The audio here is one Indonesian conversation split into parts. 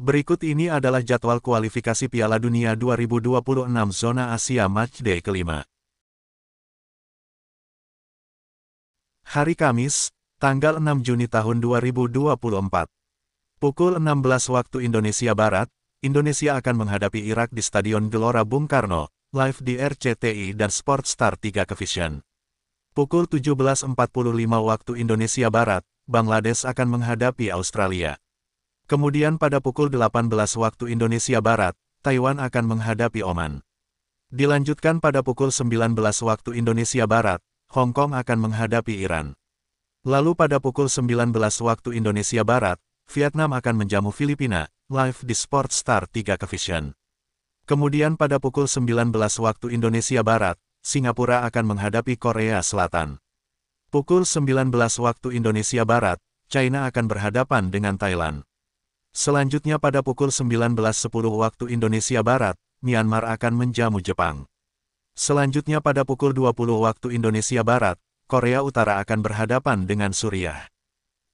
Berikut ini adalah jadwal kualifikasi Piala Dunia 2026 zona Asia Matchday kelima. Hari Kamis, tanggal 6 Juni tahun 2024. Pukul 16 waktu Indonesia Barat, Indonesia akan menghadapi Irak di Stadion Gelora Bung Karno, live di RCTI dan Sportstar 3 Kevision. Pukul 17.45 waktu Indonesia Barat, Bangladesh akan menghadapi Australia. Kemudian pada pukul 18 waktu Indonesia Barat, Taiwan akan menghadapi Oman. Dilanjutkan pada pukul 19 waktu Indonesia Barat, Hong Kong akan menghadapi Iran. Lalu pada pukul 19 waktu Indonesia Barat, Vietnam akan menjamu Filipina, live di Sport Star 3 Kevision. Kemudian pada pukul 19 waktu Indonesia Barat, Singapura akan menghadapi Korea Selatan. Pukul 19 waktu Indonesia Barat, China akan berhadapan dengan Thailand. Selanjutnya pada pukul 19.10 waktu Indonesia Barat, Myanmar akan menjamu Jepang. Selanjutnya pada pukul 20 waktu Indonesia Barat, Korea Utara akan berhadapan dengan Suriah.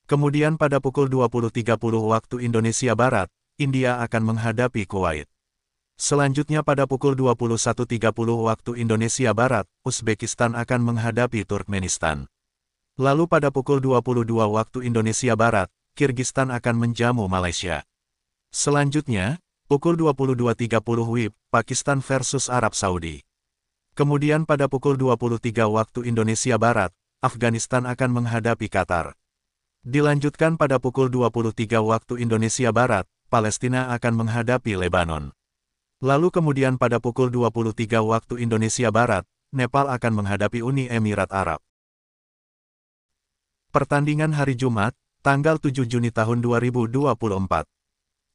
Kemudian pada pukul 20.30 waktu Indonesia Barat, India akan menghadapi Kuwait. Selanjutnya pada pukul 21.30 waktu Indonesia Barat, Uzbekistan akan menghadapi Turkmenistan. Lalu pada pukul 22 waktu Indonesia Barat, Kirgistan akan menjamu Malaysia. Selanjutnya, pukul 22.30 WIB, Pakistan versus Arab Saudi. Kemudian pada pukul 23 waktu Indonesia Barat, Afghanistan akan menghadapi Qatar. Dilanjutkan pada pukul 23 waktu Indonesia Barat, Palestina akan menghadapi Lebanon. Lalu kemudian pada pukul 23 waktu Indonesia Barat, Nepal akan menghadapi Uni Emirat Arab. Pertandingan hari Jumat, tanggal 7 Juni tahun 2024.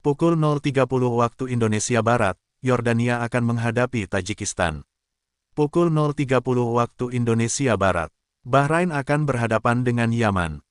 Pukul 0.30 waktu Indonesia Barat, Yordania akan menghadapi Tajikistan. Pukul 0.30 waktu Indonesia Barat, Bahrain akan berhadapan dengan Yaman.